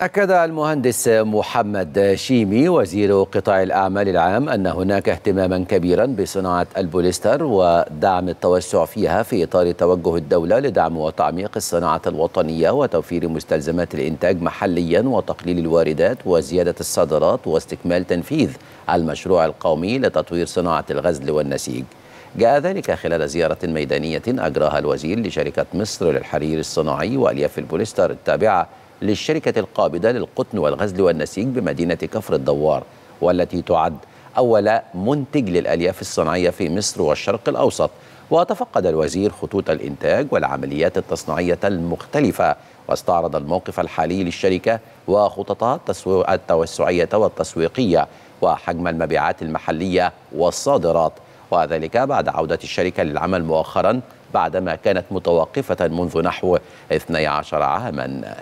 أكد المهندس محمد شيمي وزير قطاع الأعمال العام أن هناك اهتماما كبيرا بصناعة البوليستر ودعم التوسع فيها في إطار توجه الدولة لدعم وتعميق الصناعة الوطنية وتوفير مستلزمات الإنتاج محليا وتقليل الواردات وزيادة الصادرات واستكمال تنفيذ المشروع القومي لتطوير صناعة الغزل والنسيج جاء ذلك خلال زيارة ميدانية أجراها الوزير لشركة مصر للحرير الصناعي وألياف البوليستر التابعة للشركة القابضة للقطن والغزل والنسيج بمدينة كفر الدوار والتي تعد أول منتج للألياف الصناعية في مصر والشرق الأوسط وتفقد الوزير خطوط الإنتاج والعمليات التصنيعية المختلفة واستعرض الموقف الحالي للشركة وخططها التوسعية والتسويقية وحجم المبيعات المحلية والصادرات وذلك بعد عودة الشركة للعمل مؤخرا بعدما كانت متوقفة منذ نحو 12 عاماً